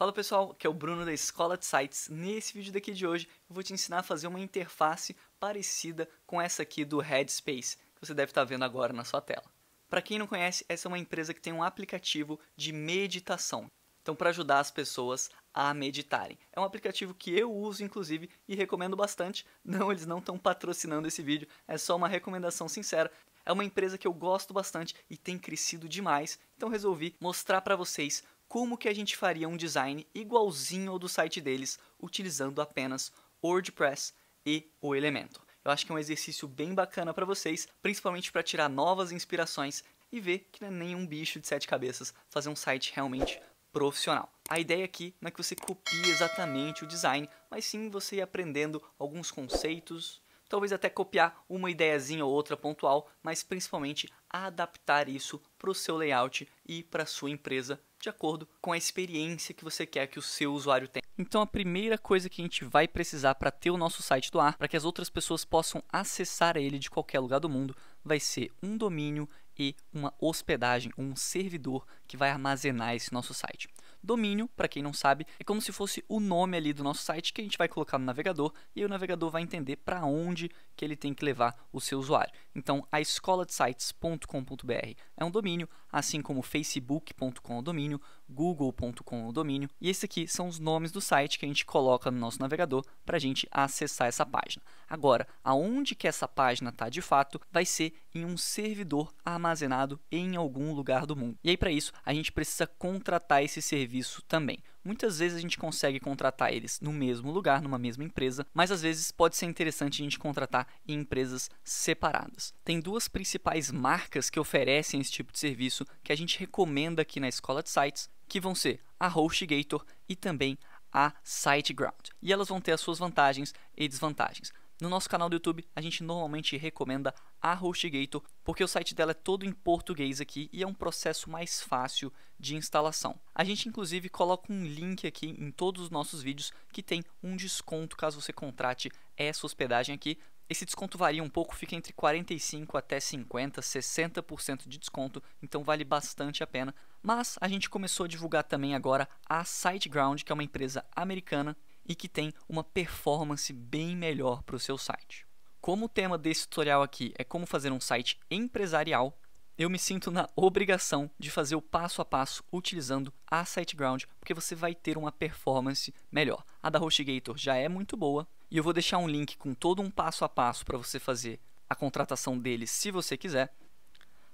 Fala pessoal, que é o Bruno da Escola de Sites. Nesse vídeo daqui de hoje eu vou te ensinar a fazer uma interface parecida com essa aqui do Headspace, que você deve estar vendo agora na sua tela. Para quem não conhece, essa é uma empresa que tem um aplicativo de meditação. Então, para ajudar as pessoas a meditarem. É um aplicativo que eu uso, inclusive, e recomendo bastante. Não, eles não estão patrocinando esse vídeo, é só uma recomendação sincera. É uma empresa que eu gosto bastante e tem crescido demais, então resolvi mostrar para vocês como que a gente faria um design igualzinho ao do site deles, utilizando apenas WordPress e o elemento. Eu acho que é um exercício bem bacana para vocês, principalmente para tirar novas inspirações e ver que não é nenhum bicho de sete cabeças fazer um site realmente profissional. A ideia aqui não é que você copie exatamente o design, mas sim você ir aprendendo alguns conceitos, talvez até copiar uma ideiazinha ou outra pontual, mas principalmente adaptar isso para o seu layout e para sua empresa de acordo com a experiência que você quer que o seu usuário tenha. Então a primeira coisa que a gente vai precisar para ter o nosso site do ar, para que as outras pessoas possam acessar ele de qualquer lugar do mundo, vai ser um domínio e uma hospedagem, um servidor que vai armazenar esse nosso site. Domínio, para quem não sabe, é como se fosse o nome ali do nosso site que a gente vai colocar no navegador e o navegador vai entender para onde que ele tem que levar o seu usuário. Então, a escola de sites.com.br é um domínio, assim como facebook.com é o domínio, google.com é o domínio, e esses aqui são os nomes do site que a gente coloca no nosso navegador para a gente acessar essa página. Agora, aonde que essa página está de fato vai ser em um servidor armazenado em algum lugar do mundo. E aí, para isso, a gente precisa contratar esse serviço também. Muitas vezes a gente consegue contratar eles no mesmo lugar, numa mesma empresa, mas às vezes pode ser interessante a gente contratar em empresas separadas. Tem duas principais marcas que oferecem esse tipo de serviço que a gente recomenda aqui na escola de sites, que vão ser a HostGator e também a SiteGround. E elas vão ter as suas vantagens e desvantagens. No nosso canal do YouTube, a gente normalmente recomenda a HostGator, porque o site dela é todo em português aqui e é um processo mais fácil de instalação. A gente inclusive coloca um link aqui em todos os nossos vídeos que tem um desconto caso você contrate essa hospedagem aqui. Esse desconto varia um pouco, fica entre 45 até 50, 60% de desconto, então vale bastante a pena. Mas a gente começou a divulgar também agora a SiteGround, que é uma empresa americana e que tem uma performance bem melhor para o seu site. Como o tema desse tutorial aqui é como fazer um site empresarial, eu me sinto na obrigação de fazer o passo a passo utilizando a SiteGround, porque você vai ter uma performance melhor. A da HostGator já é muito boa, e eu vou deixar um link com todo um passo a passo para você fazer a contratação dele se você quiser.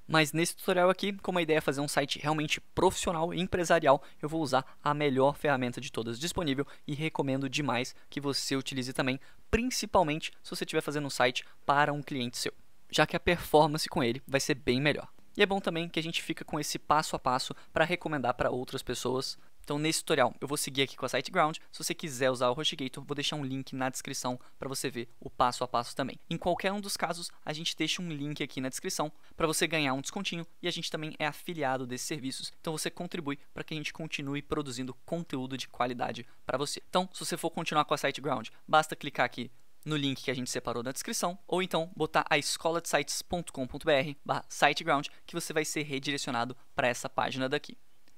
Mas nesse tutorial aqui, como a ideia é fazer um site realmente profissional e empresarial, eu vou usar a melhor ferramenta de todas disponível e recomendo demais que você utilize também, principalmente se você estiver fazendo um site para um cliente seu, já que a performance com ele vai ser bem melhor. E é bom também que a gente fica com esse passo a passo para recomendar para outras pessoas então, nesse tutorial, eu vou seguir aqui com a SiteGround. Se você quiser usar o HostGator, vou deixar um link na descrição para você ver o passo a passo também. Em qualquer um dos casos, a gente deixa um link aqui na descrição para você ganhar um descontinho e a gente também é afiliado desses serviços. Então, você contribui para que a gente continue produzindo conteúdo de qualidade para você. Então, se você for continuar com a SiteGround, basta clicar aqui no link que a gente separou na descrição, ou então botar a escola de siteground que você vai ser redirecionado para essa página daqui.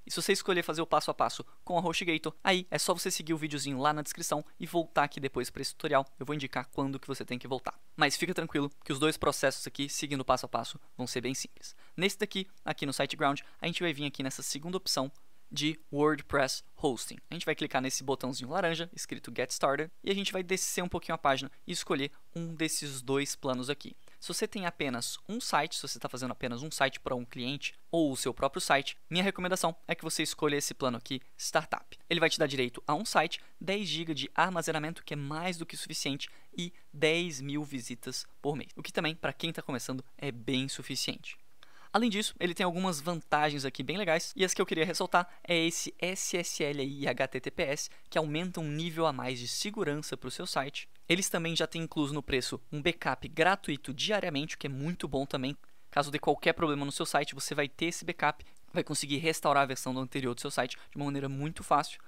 E se você escolher fazer o passo a passo com a HostGator, aí é só você seguir o videozinho lá na descrição e voltar aqui depois para esse tutorial. Eu vou indicar quando que você tem que voltar. Mas fica tranquilo que os dois processos aqui, seguindo passo a passo, vão ser bem simples. Nesse daqui, aqui no SiteGround, a gente vai vir aqui nessa segunda opção de WordPress Hosting. A gente vai clicar nesse botãozinho laranja escrito Get Started e a gente vai descer um pouquinho a página e escolher um desses dois planos aqui. Se você tem apenas um site, se você está fazendo apenas um site para um cliente ou o seu próprio site, minha recomendação é que você escolha esse plano aqui, Startup. Ele vai te dar direito a um site, 10 GB de armazenamento, que é mais do que suficiente, e 10 mil visitas por mês, o que também, para quem está começando, é bem suficiente. Além disso, ele tem algumas vantagens aqui bem legais, e as que eu queria ressaltar é esse SSL e HTTPS, que aumentam um nível a mais de segurança para o seu site, eles também já têm incluso no preço um backup gratuito diariamente, o que é muito bom também. Caso dê qualquer problema no seu site, você vai ter esse backup, vai conseguir restaurar a versão do anterior do seu site de uma maneira muito fácil.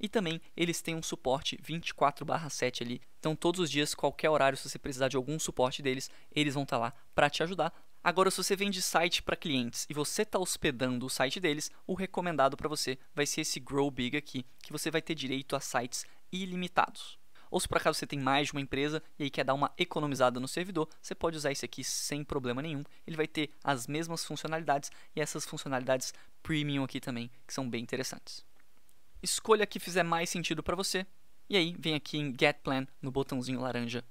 E também eles têm um suporte 24/7 ali. Então todos os dias, qualquer horário, se você precisar de algum suporte deles, eles vão estar tá lá para te ajudar. Agora, se você vende site para clientes e você está hospedando o site deles, o recomendado para você vai ser esse Grow Big aqui, que você vai ter direito a sites ilimitados. Ou se por acaso você tem mais de uma empresa e aí quer dar uma economizada no servidor, você pode usar esse aqui sem problema nenhum. Ele vai ter as mesmas funcionalidades e essas funcionalidades premium aqui também, que são bem interessantes. Escolha a que fizer mais sentido para você. E aí, vem aqui em Get Plan, no botãozinho laranja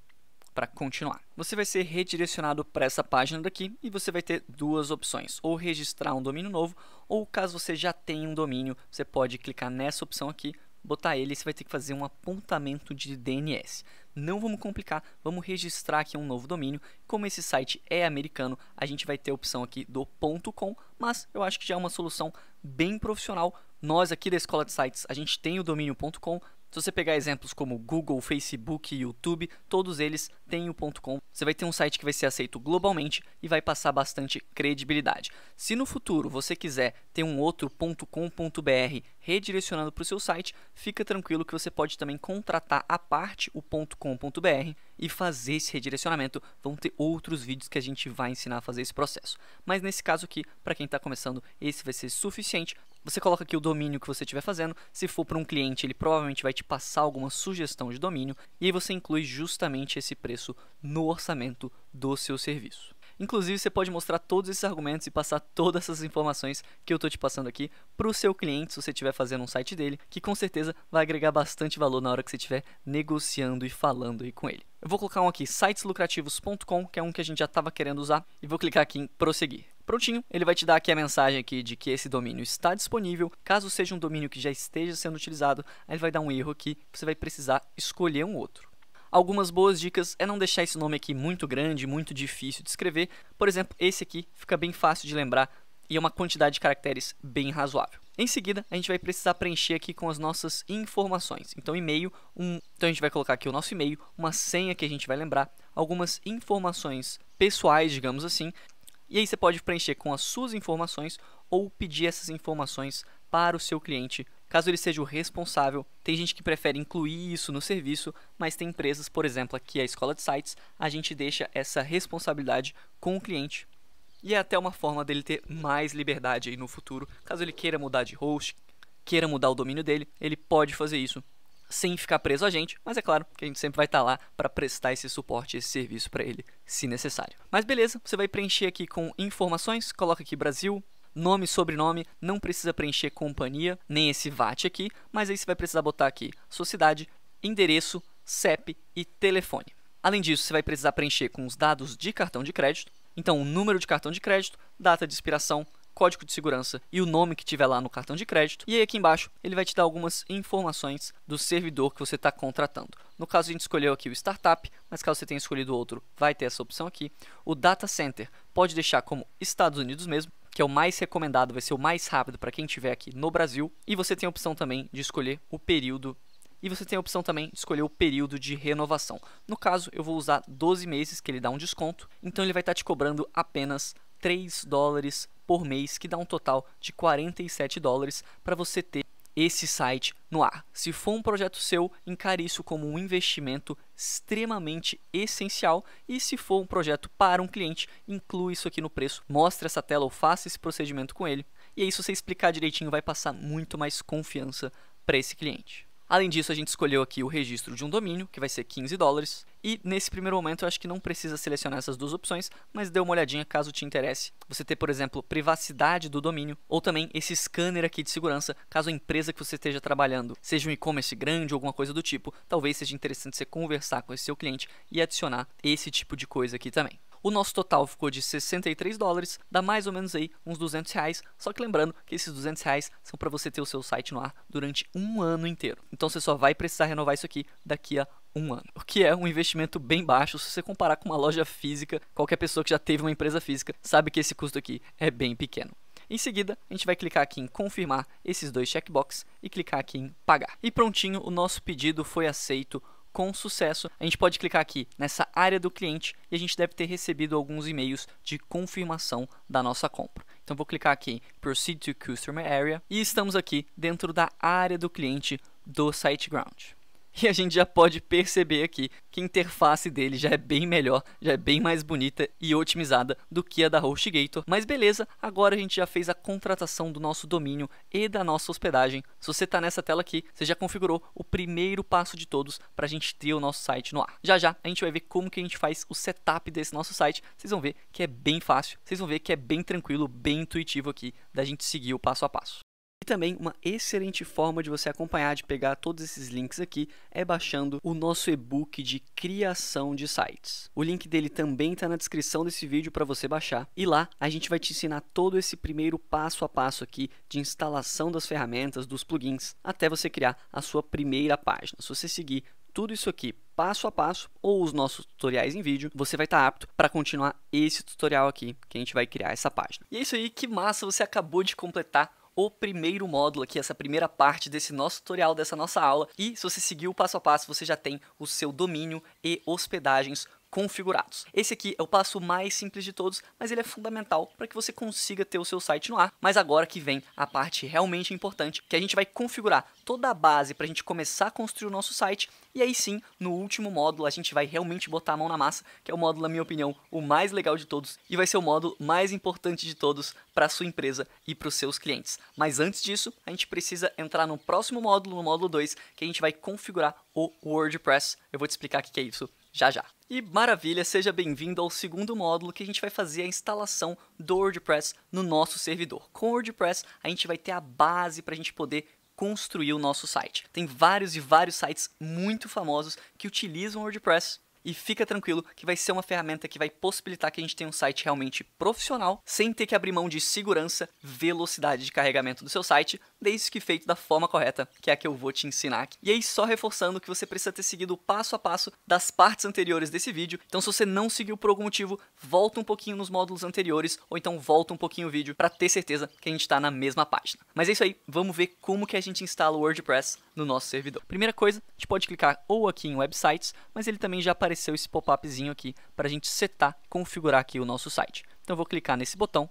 para continuar. Você vai ser redirecionado para essa página daqui e você vai ter duas opções, ou registrar um domínio novo, ou caso você já tenha um domínio, você pode clicar nessa opção aqui botar ele, você vai ter que fazer um apontamento de DNS. Não vamos complicar, vamos registrar aqui um novo domínio. Como esse site é americano, a gente vai ter a opção aqui do .com, mas eu acho que já é uma solução bem profissional. Nós aqui da Escola de Sites, a gente tem o domínio.com, se você pegar exemplos como Google, Facebook, YouTube, todos eles têm o .com você vai ter um site que vai ser aceito globalmente e vai passar bastante credibilidade. Se no futuro você quiser ter um outro .com.br redirecionando para o seu site, fica tranquilo que você pode também contratar a parte o .com.br e fazer esse redirecionamento. Vão ter outros vídeos que a gente vai ensinar a fazer esse processo. Mas nesse caso aqui, para quem está começando, esse vai ser suficiente. Você coloca aqui o domínio que você estiver fazendo. Se for para um cliente, ele provavelmente vai te passar alguma sugestão de domínio. E aí você inclui justamente esse preço no orçamento orçamento do seu serviço. Inclusive, você pode mostrar todos esses argumentos e passar todas essas informações que eu estou te passando aqui para o seu cliente, se você estiver fazendo um site dele, que com certeza vai agregar bastante valor na hora que você estiver negociando e falando aí com ele. Eu vou colocar um aqui, siteslucrativos.com, que é um que a gente já estava querendo usar, e vou clicar aqui em prosseguir. Prontinho, ele vai te dar aqui a mensagem aqui de que esse domínio está disponível. Caso seja um domínio que já esteja sendo utilizado, aí ele vai dar um erro aqui, você vai precisar escolher um outro. Algumas boas dicas é não deixar esse nome aqui muito grande, muito difícil de escrever. Por exemplo, esse aqui fica bem fácil de lembrar e é uma quantidade de caracteres bem razoável. Em seguida, a gente vai precisar preencher aqui com as nossas informações. Então, e-mail, um... então a gente vai colocar aqui o nosso e-mail, uma senha que a gente vai lembrar, algumas informações pessoais, digamos assim. E aí você pode preencher com as suas informações ou pedir essas informações para o seu cliente caso ele seja o responsável. Tem gente que prefere incluir isso no serviço, mas tem empresas, por exemplo, aqui a escola de sites, a gente deixa essa responsabilidade com o cliente. E é até uma forma dele ter mais liberdade aí no futuro, caso ele queira mudar de host, queira mudar o domínio dele, ele pode fazer isso sem ficar preso a gente, mas é claro que a gente sempre vai estar tá lá para prestar esse suporte, esse serviço para ele, se necessário. Mas beleza, você vai preencher aqui com informações, coloca aqui Brasil, nome e sobrenome, não precisa preencher companhia, nem esse VAT aqui, mas aí você vai precisar botar aqui sua cidade, endereço, CEP e telefone. Além disso, você vai precisar preencher com os dados de cartão de crédito, então o número de cartão de crédito, data de expiração, código de segurança e o nome que tiver lá no cartão de crédito. E aí aqui embaixo ele vai te dar algumas informações do servidor que você está contratando. No caso a gente escolheu aqui o startup, mas caso você tenha escolhido outro, vai ter essa opção aqui. O data center pode deixar como Estados Unidos mesmo, que é o mais recomendado, vai ser o mais rápido para quem estiver aqui no Brasil. E você tem a opção também de escolher o período e você tem a opção também de escolher o período de renovação. No caso, eu vou usar 12 meses, que ele dá um desconto, então ele vai estar tá te cobrando apenas 3 dólares por mês, que dá um total de 47 dólares para você ter esse site no ar. Se for um projeto seu, encare isso como um investimento extremamente essencial e se for um projeto para um cliente, inclua isso aqui no preço, mostre essa tela ou faça esse procedimento com ele. E aí, se você explicar direitinho, vai passar muito mais confiança para esse cliente. Além disso, a gente escolheu aqui o registro de um domínio, que vai ser 15 dólares. E nesse primeiro momento eu acho que não precisa selecionar essas duas opções, mas dê uma olhadinha caso te interesse. Você ter, por exemplo, privacidade do domínio, ou também esse scanner aqui de segurança, caso a empresa que você esteja trabalhando seja um e-commerce grande ou alguma coisa do tipo, talvez seja interessante você conversar com esse seu cliente e adicionar esse tipo de coisa aqui também. O nosso total ficou de 63 dólares, dá mais ou menos aí uns 200 reais. Só que lembrando que esses 200 reais são para você ter o seu site no ar durante um ano inteiro. Então você só vai precisar renovar isso aqui daqui a um ano, o que é um investimento bem baixo se você comparar com uma loja física. Qualquer pessoa que já teve uma empresa física sabe que esse custo aqui é bem pequeno. Em seguida, a gente vai clicar aqui em confirmar esses dois checkbox e clicar aqui em pagar. E prontinho, o nosso pedido foi aceito com sucesso. A gente pode clicar aqui nessa área do cliente e a gente deve ter recebido alguns e-mails de confirmação da nossa compra. Então vou clicar aqui em Proceed to Customer Area e estamos aqui dentro da área do cliente do SiteGround. E a gente já pode perceber aqui que a interface dele já é bem melhor, já é bem mais bonita e otimizada do que a da HostGator. Mas beleza, agora a gente já fez a contratação do nosso domínio e da nossa hospedagem. Se você está nessa tela aqui, você já configurou o primeiro passo de todos para a gente ter o nosso site no ar. Já já a gente vai ver como que a gente faz o setup desse nosso site. Vocês vão ver que é bem fácil, vocês vão ver que é bem tranquilo, bem intuitivo aqui da gente seguir o passo a passo. E também uma excelente forma de você acompanhar, de pegar todos esses links aqui, é baixando o nosso e-book de criação de sites. O link dele também está na descrição desse vídeo para você baixar. E lá a gente vai te ensinar todo esse primeiro passo a passo aqui de instalação das ferramentas, dos plugins, até você criar a sua primeira página. Se você seguir tudo isso aqui passo a passo ou os nossos tutoriais em vídeo, você vai estar tá apto para continuar esse tutorial aqui que a gente vai criar essa página. E é isso aí, que massa, você acabou de completar o primeiro módulo aqui, essa primeira parte desse nosso tutorial, dessa nossa aula. E se você seguir o passo a passo, você já tem o seu domínio e hospedagens configurados. Esse aqui é o passo mais simples de todos, mas ele é fundamental para que você consiga ter o seu site no ar. Mas agora que vem a parte realmente importante, que a gente vai configurar toda a base para a gente começar a construir o nosso site, e aí sim, no último módulo, a gente vai realmente botar a mão na massa, que é o módulo, na minha opinião, o mais legal de todos, e vai ser o módulo mais importante de todos para a sua empresa e para os seus clientes. Mas antes disso, a gente precisa entrar no próximo módulo, no módulo 2, que a gente vai configurar o WordPress. Eu vou te explicar o que é isso já já. E maravilha, seja bem-vindo ao segundo módulo que a gente vai fazer a instalação do WordPress no nosso servidor. Com o WordPress, a gente vai ter a base para a gente poder construir o nosso site. Tem vários e vários sites muito famosos que utilizam o WordPress e fica tranquilo que vai ser uma ferramenta que vai possibilitar que a gente tenha um site realmente profissional, sem ter que abrir mão de segurança, velocidade de carregamento do seu site, desde que feito da forma correta, que é a que eu vou te ensinar aqui. E aí, só reforçando que você precisa ter seguido o passo a passo das partes anteriores desse vídeo, então se você não seguiu por algum motivo, volta um pouquinho nos módulos anteriores, ou então volta um pouquinho o vídeo para ter certeza que a gente está na mesma página. Mas é isso aí, vamos ver como que a gente instala o WordPress no nosso servidor. Primeira coisa, a gente pode clicar ou aqui em websites, mas ele também já apareceu esse pop-upzinho aqui para a gente setar, configurar aqui o nosso site. Então eu vou clicar nesse botão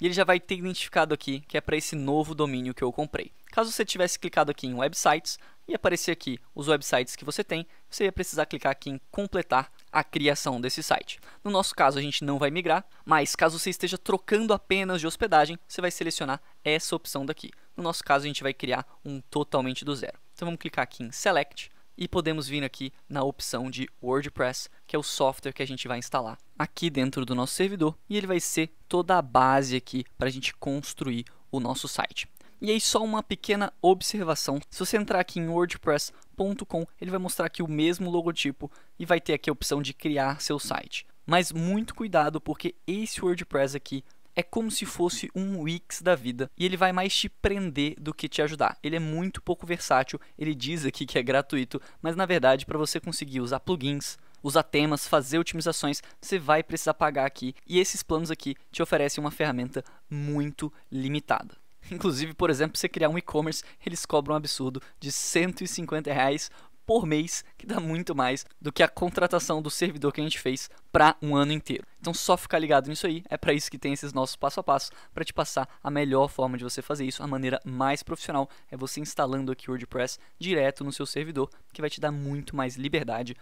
e ele já vai ter identificado aqui que é para esse novo domínio que eu comprei. Caso você tivesse clicado aqui em websites e aparecer aqui os websites que você tem, você ia precisar clicar aqui em completar a criação desse site. No nosso caso, a gente não vai migrar, mas caso você esteja trocando apenas de hospedagem, você vai selecionar essa opção daqui. No nosso caso, a gente vai criar um totalmente do zero. Então vamos clicar aqui em select e podemos vir aqui na opção de WordPress, que é o software que a gente vai instalar aqui dentro do nosso servidor e ele vai ser toda a base aqui para a gente construir o nosso site. E aí só uma pequena observação, se você entrar aqui em wordpress.com, ele vai mostrar aqui o mesmo logotipo e vai ter aqui a opção de criar seu site. Mas muito cuidado porque esse WordPress aqui é como se fosse um Wix da vida e ele vai mais te prender do que te ajudar. Ele é muito pouco versátil, ele diz aqui que é gratuito, mas na verdade para você conseguir usar plugins, usar temas, fazer otimizações, você vai precisar pagar aqui e esses planos aqui te oferecem uma ferramenta muito limitada. Inclusive, por exemplo, você criar um e-commerce, eles cobram um absurdo de 150 reais por mês, que dá muito mais do que a contratação do servidor que a gente fez para um ano inteiro. Então só ficar ligado nisso aí, é para isso que tem esses nossos passo a passo para te passar a melhor forma de você fazer isso, a maneira mais profissional é você instalando aqui o WordPress direto no seu servidor, que vai te dar muito mais liberdade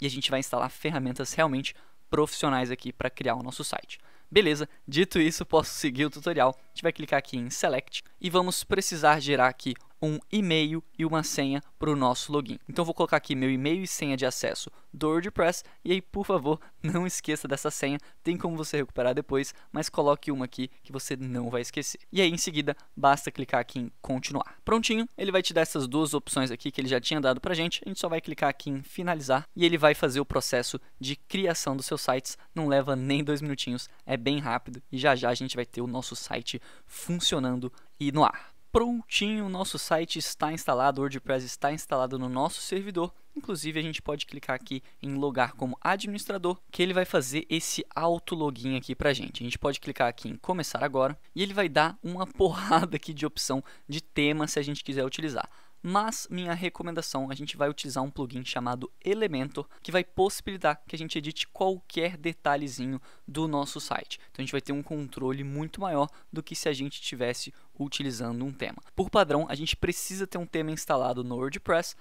e a gente vai instalar ferramentas realmente profissionais aqui para criar o nosso site. Beleza, dito isso, posso seguir o tutorial. A gente vai clicar aqui em Select e vamos precisar gerar aqui um e-mail e uma senha para o nosso login. Então vou colocar aqui meu e-mail e senha de acesso do WordPress e aí por favor não esqueça dessa senha, tem como você recuperar depois, mas coloque uma aqui que você não vai esquecer. E aí em seguida basta clicar aqui em continuar. Prontinho, ele vai te dar essas duas opções aqui que ele já tinha dado para gente, a gente só vai clicar aqui em finalizar e ele vai fazer o processo de criação dos seus sites, não leva nem dois minutinhos, é bem rápido e já já a gente vai ter o nosso site funcionando e no ar prontinho, o nosso site está instalado, o WordPress está instalado no nosso servidor. Inclusive, a gente pode clicar aqui em logar como administrador, que ele vai fazer esse auto-login aqui para a gente. A gente pode clicar aqui em começar agora e ele vai dar uma porrada aqui de opção de tema se a gente quiser utilizar. Mas minha recomendação, a gente vai utilizar um plugin chamado Elementor, que vai possibilitar que a gente edite qualquer detalhezinho do nosso site. Então a gente vai ter um controle muito maior do que se a gente tivesse utilizando um tema. Por padrão, a gente precisa ter um tema instalado no WordPress,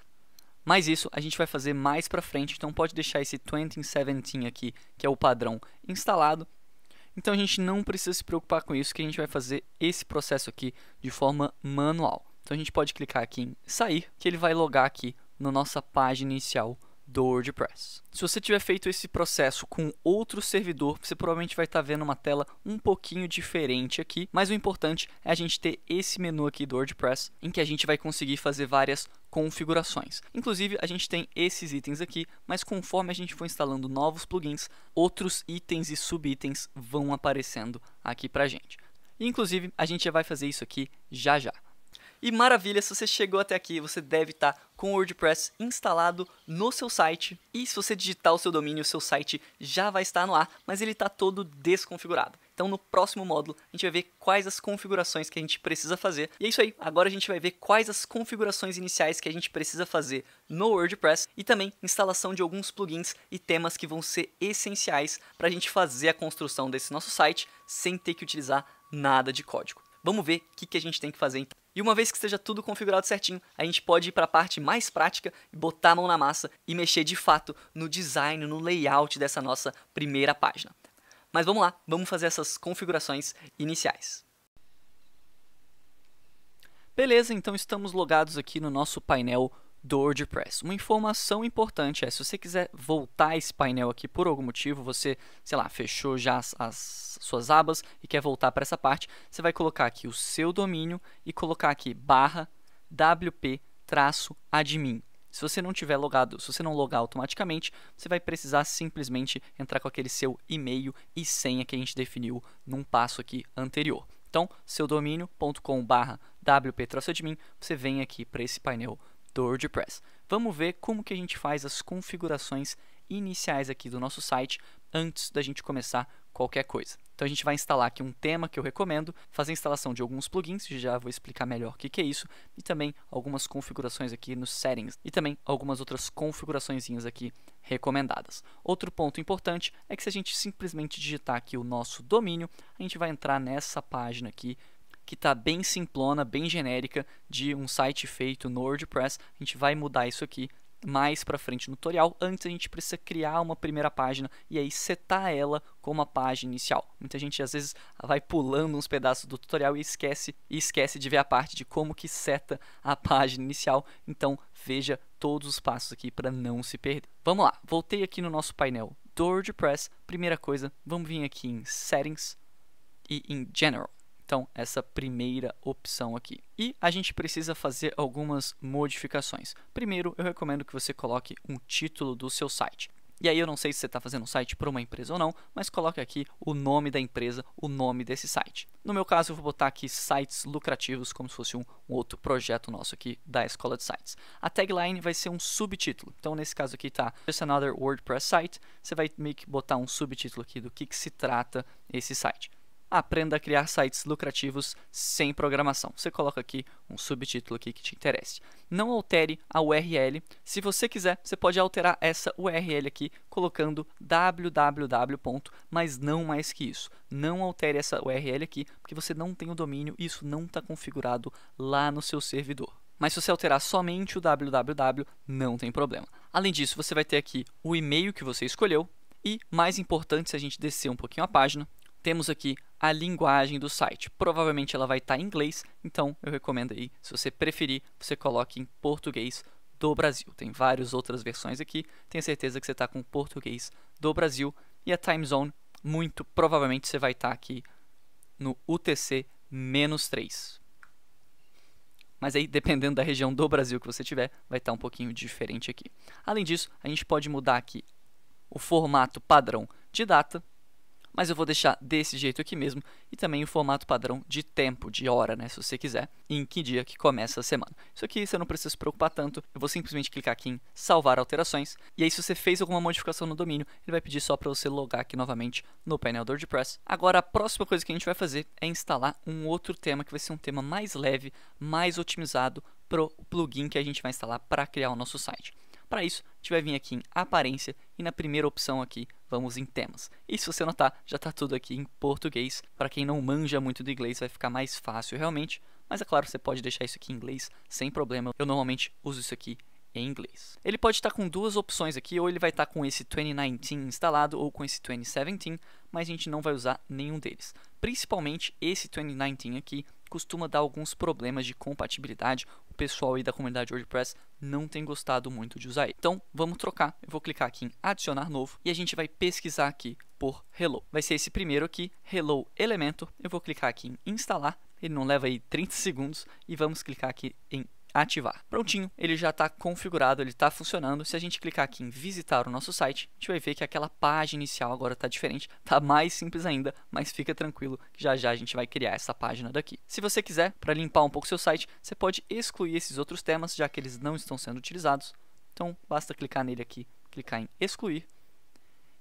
mas isso a gente vai fazer mais para frente, então pode deixar esse 2017 aqui, que é o padrão, instalado. Então a gente não precisa se preocupar com isso, que a gente vai fazer esse processo aqui de forma manual. Então a gente pode clicar aqui em sair, que ele vai logar aqui na nossa página inicial do WordPress. Se você tiver feito esse processo com outro servidor, você provavelmente vai estar tá vendo uma tela um pouquinho diferente aqui, mas o importante é a gente ter esse menu aqui do WordPress, em que a gente vai conseguir fazer várias configurações. Inclusive, a gente tem esses itens aqui, mas conforme a gente for instalando novos plugins, outros itens e subitens vão aparecendo aqui pra gente. Inclusive, a gente já vai fazer isso aqui já já. E maravilha, se você chegou até aqui, você deve estar tá com o WordPress instalado no seu site. E se você digitar o seu domínio, o seu site já vai estar no ar, mas ele está todo desconfigurado. Então no próximo módulo a gente vai ver quais as configurações que a gente precisa fazer. E é isso aí, agora a gente vai ver quais as configurações iniciais que a gente precisa fazer no WordPress e também instalação de alguns plugins e temas que vão ser essenciais para a gente fazer a construção desse nosso site sem ter que utilizar nada de código. Vamos ver o que, que a gente tem que fazer então. E uma vez que esteja tudo configurado certinho, a gente pode ir para a parte mais prática e botar a mão na massa e mexer de fato no design, no layout dessa nossa primeira página. Mas vamos lá, vamos fazer essas configurações iniciais. Beleza, então estamos logados aqui no nosso painel do WordPress. Uma informação importante é, se você quiser voltar esse painel aqui por algum motivo, você, sei lá, fechou já as, as suas abas e quer voltar para essa parte, você vai colocar aqui o seu domínio e colocar aqui barra wp-admin. Se você não tiver logado, se você não logar automaticamente, você vai precisar simplesmente entrar com aquele seu e-mail e senha que a gente definiu num passo aqui anterior. Então, seu domínio.com/wp-admin, você vem aqui para esse painel do WordPress. Vamos ver como que a gente faz as configurações iniciais aqui do nosso site antes da gente começar qualquer coisa. Então a gente vai instalar aqui um tema que eu recomendo, fazer a instalação de alguns plugins, já vou explicar melhor o que, que é isso, e também algumas configurações aqui nos settings, e também algumas outras configuraçõezinhas aqui recomendadas. Outro ponto importante é que se a gente simplesmente digitar aqui o nosso domínio, a gente vai entrar nessa página aqui que está bem simplona, bem genérica, de um site feito no WordPress. A gente vai mudar isso aqui mais para frente no tutorial. Antes a gente precisa criar uma primeira página e aí setar ela como a página inicial. Muita gente às vezes vai pulando uns pedaços do tutorial e esquece e esquece de ver a parte de como que seta a página inicial. Então veja todos os passos aqui para não se perder. Vamos lá, voltei aqui no nosso painel do WordPress. Primeira coisa, vamos vir aqui em Settings e em General. Então, essa primeira opção aqui. E a gente precisa fazer algumas modificações. Primeiro, eu recomendo que você coloque um título do seu site. E aí eu não sei se você está fazendo um site para uma empresa ou não, mas coloque aqui o nome da empresa, o nome desse site. No meu caso, eu vou botar aqui sites lucrativos, como se fosse um, um outro projeto nosso aqui da Escola de Sites. A tagline vai ser um subtítulo. Então, nesse caso aqui está Just Another WordPress Site. Você vai meio que botar um subtítulo aqui do que, que se trata esse site aprenda a criar sites lucrativos sem programação. Você coloca aqui um subtítulo aqui que te interesse. Não altere a URL. Se você quiser, você pode alterar essa URL aqui colocando www. mas não mais que isso. Não altere essa URL aqui, porque você não tem o domínio e isso não está configurado lá no seu servidor. Mas se você alterar somente o www, não tem problema. Além disso, você vai ter aqui o e-mail que você escolheu e, mais importante, se a gente descer um pouquinho a página, temos aqui a linguagem do site. Provavelmente ela vai estar em inglês, então eu recomendo aí, se você preferir, você coloque em português do Brasil. Tem várias outras versões aqui, tenho certeza que você está com português do Brasil e a time zone, muito provavelmente você vai estar tá aqui no UTC menos 3. Mas aí, dependendo da região do Brasil que você tiver, vai estar tá um pouquinho diferente aqui. Além disso, a gente pode mudar aqui o formato padrão de data mas eu vou deixar desse jeito aqui mesmo e também o formato padrão de tempo, de hora, né, se você quiser, e em que dia que começa a semana. Isso aqui você não precisa se preocupar tanto, eu vou simplesmente clicar aqui em salvar alterações, e aí se você fez alguma modificação no domínio, ele vai pedir só para você logar aqui novamente no painel do WordPress. Agora a próxima coisa que a gente vai fazer é instalar um outro tema que vai ser um tema mais leve, mais otimizado pro plugin que a gente vai instalar para criar o nosso site. Para isso, a gente vai vir aqui em aparência e na primeira opção aqui vamos em temas. E se você notar, já está tudo aqui em português. Para quem não manja muito do inglês, vai ficar mais fácil realmente. Mas é claro, você pode deixar isso aqui em inglês sem problema. Eu normalmente uso isso aqui em inglês. Ele pode estar tá com duas opções aqui, ou ele vai estar tá com esse 2019 instalado ou com esse 2017 mas a gente não vai usar nenhum deles. Principalmente esse 2019 aqui costuma dar alguns problemas de compatibilidade. O pessoal aí da comunidade WordPress não tem gostado muito de usar ele. Então, vamos trocar. Eu vou clicar aqui em adicionar novo e a gente vai pesquisar aqui por Hello. Vai ser esse primeiro aqui, Hello Elementor. Eu vou clicar aqui em instalar. Ele não leva aí 30 segundos e vamos clicar aqui em ativar. Prontinho, ele já está configurado, ele está funcionando. Se a gente clicar aqui em visitar o nosso site, a gente vai ver que aquela página inicial agora está diferente, está mais simples ainda, mas fica tranquilo que já já a gente vai criar essa página daqui. Se você quiser, para limpar um pouco seu site, você pode excluir esses outros temas, já que eles não estão sendo utilizados. Então, basta clicar nele aqui, clicar em excluir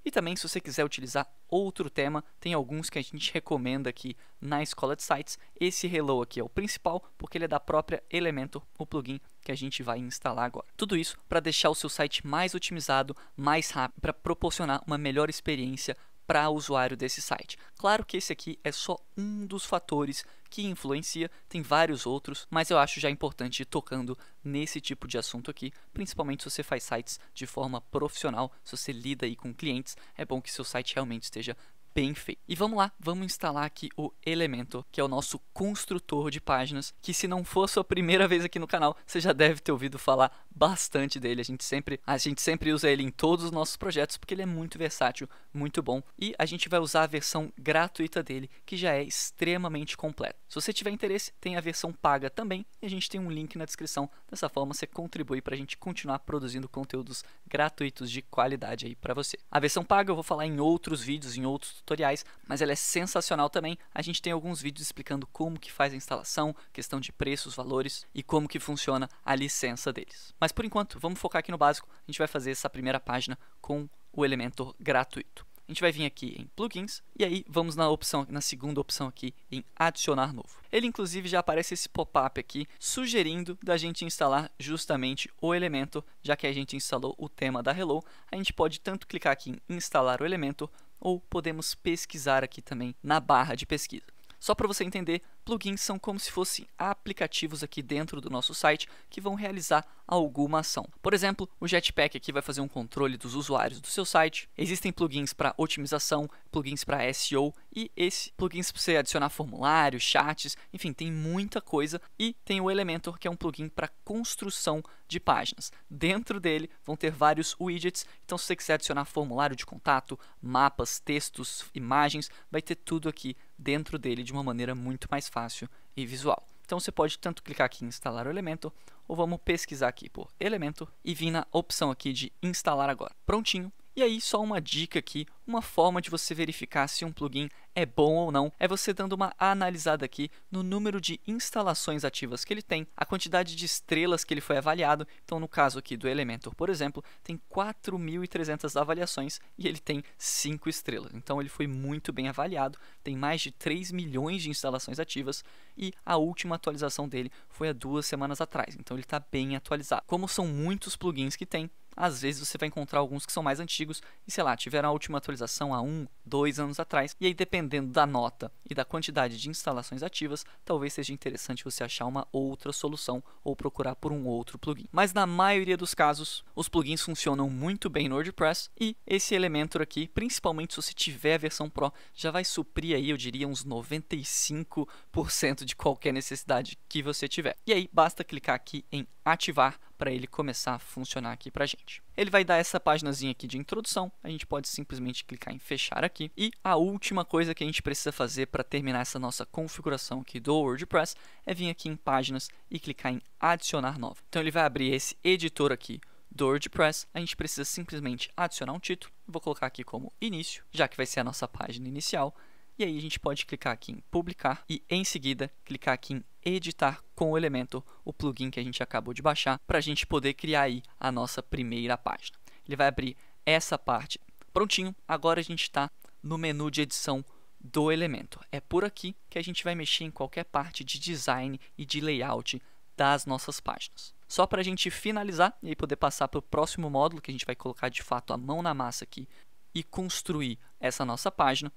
e também, se você quiser utilizar outro tema, tem alguns que a gente recomenda aqui na escola de sites. Esse Hello aqui é o principal, porque ele é da própria Elementor, o plugin que a gente vai instalar agora. Tudo isso para deixar o seu site mais otimizado, mais rápido, para proporcionar uma melhor experiência para o usuário desse site. Claro que esse aqui é só um dos fatores que influencia, tem vários outros, mas eu acho já importante ir tocando nesse tipo de assunto aqui, principalmente se você faz sites de forma profissional, se você lida aí com clientes, é bom que seu site realmente esteja bem feito. E vamos lá, vamos instalar aqui o Elementor, que é o nosso construtor de páginas, que se não for sua primeira vez aqui no canal, você já deve ter ouvido falar bastante dele. A gente sempre, a gente sempre usa ele em todos os nossos projetos porque ele é muito versátil, muito bom, e a gente vai usar a versão gratuita dele, que já é extremamente completa. Se você tiver interesse, tem a versão paga também e a gente tem um link na descrição. Dessa forma você contribui para a gente continuar produzindo conteúdos gratuitos de qualidade aí para você. A versão paga eu vou falar em outros vídeos, em outros tutoriais, mas ela é sensacional também. A gente tem alguns vídeos explicando como que faz a instalação, questão de preços, valores e como que funciona a licença deles. Mas por enquanto, vamos focar aqui no básico. A gente vai fazer essa primeira página com o Elementor gratuito a gente vai vir aqui em plugins e aí vamos na opção na segunda opção aqui em adicionar novo. Ele inclusive já aparece esse pop-up aqui sugerindo da gente instalar justamente o elemento, já que a gente instalou o tema da Hello, a gente pode tanto clicar aqui em instalar o elemento ou podemos pesquisar aqui também na barra de pesquisa. Só para você entender, plugins são como se fossem aplicativos aqui dentro do nosso site que vão realizar alguma ação. Por exemplo, o Jetpack aqui vai fazer um controle dos usuários do seu site. Existem plugins para otimização, plugins para SEO e esse plugins para você adicionar formulários, chats, enfim, tem muita coisa e tem o Elementor que é um plugin para construção de páginas. Dentro dele vão ter vários widgets, então se você quiser adicionar formulário de contato, mapas, textos, imagens, vai ter tudo aqui dentro dele de uma maneira muito mais fácil e visual. Então você pode tanto clicar aqui em instalar o elemento, ou vamos pesquisar aqui por elemento e vir na opção aqui de instalar agora. Prontinho, e aí, só uma dica aqui, uma forma de você verificar se um plugin é bom ou não é você dando uma analisada aqui no número de instalações ativas que ele tem, a quantidade de estrelas que ele foi avaliado. Então, no caso aqui do Elementor, por exemplo, tem 4.300 avaliações e ele tem 5 estrelas. Então, ele foi muito bem avaliado, tem mais de 3 milhões de instalações ativas e a última atualização dele foi há duas semanas atrás. Então, ele está bem atualizado. Como são muitos plugins que tem, às vezes você vai encontrar alguns que são mais antigos e, sei lá, tiveram a última atualização há um, dois anos atrás. E aí, dependendo da nota e da quantidade de instalações ativas, talvez seja interessante você achar uma outra solução ou procurar por um outro plugin. Mas na maioria dos casos, os plugins funcionam muito bem no WordPress e esse elemento aqui, principalmente se você tiver a versão Pro, já vai suprir aí, eu diria, uns 95% de qualquer necessidade que você tiver. E aí, basta clicar aqui em ativar para ele começar a funcionar aqui para a gente. Ele vai dar essa paginazinha aqui de introdução, a gente pode simplesmente clicar em fechar aqui. E a última coisa que a gente precisa fazer para terminar essa nossa configuração aqui do WordPress é vir aqui em páginas e clicar em adicionar nova. Então ele vai abrir esse editor aqui do WordPress, a gente precisa simplesmente adicionar um título. Vou colocar aqui como início, já que vai ser a nossa página inicial e aí a gente pode clicar aqui em publicar e em seguida clicar aqui em editar com o Elementor, o plugin que a gente acabou de baixar, para a gente poder criar aí a nossa primeira página. Ele vai abrir essa parte prontinho. Agora a gente está no menu de edição do Elementor. É por aqui que a gente vai mexer em qualquer parte de design e de layout das nossas páginas. Só para a gente finalizar e aí poder passar para o próximo módulo, que a gente vai colocar de fato a mão na massa aqui e construir essa nossa página,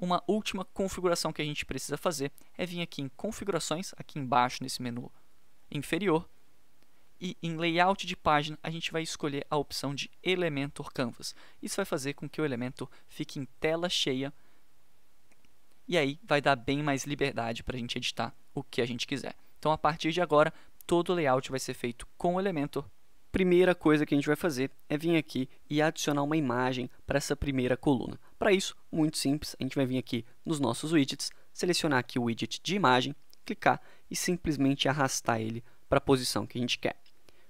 uma última configuração que a gente precisa fazer é vir aqui em configurações, aqui embaixo nesse menu inferior, e em layout de página a gente vai escolher a opção de Elementor Canvas. Isso vai fazer com que o elemento fique em tela cheia e aí vai dar bem mais liberdade para a gente editar o que a gente quiser. Então a partir de agora todo o layout vai ser feito com o Elementor. Primeira coisa que a gente vai fazer é vir aqui e adicionar uma imagem para essa primeira coluna. Para isso, muito simples, a gente vai vir aqui nos nossos widgets, selecionar aqui o widget de imagem, clicar e simplesmente arrastar ele para a posição que a gente quer.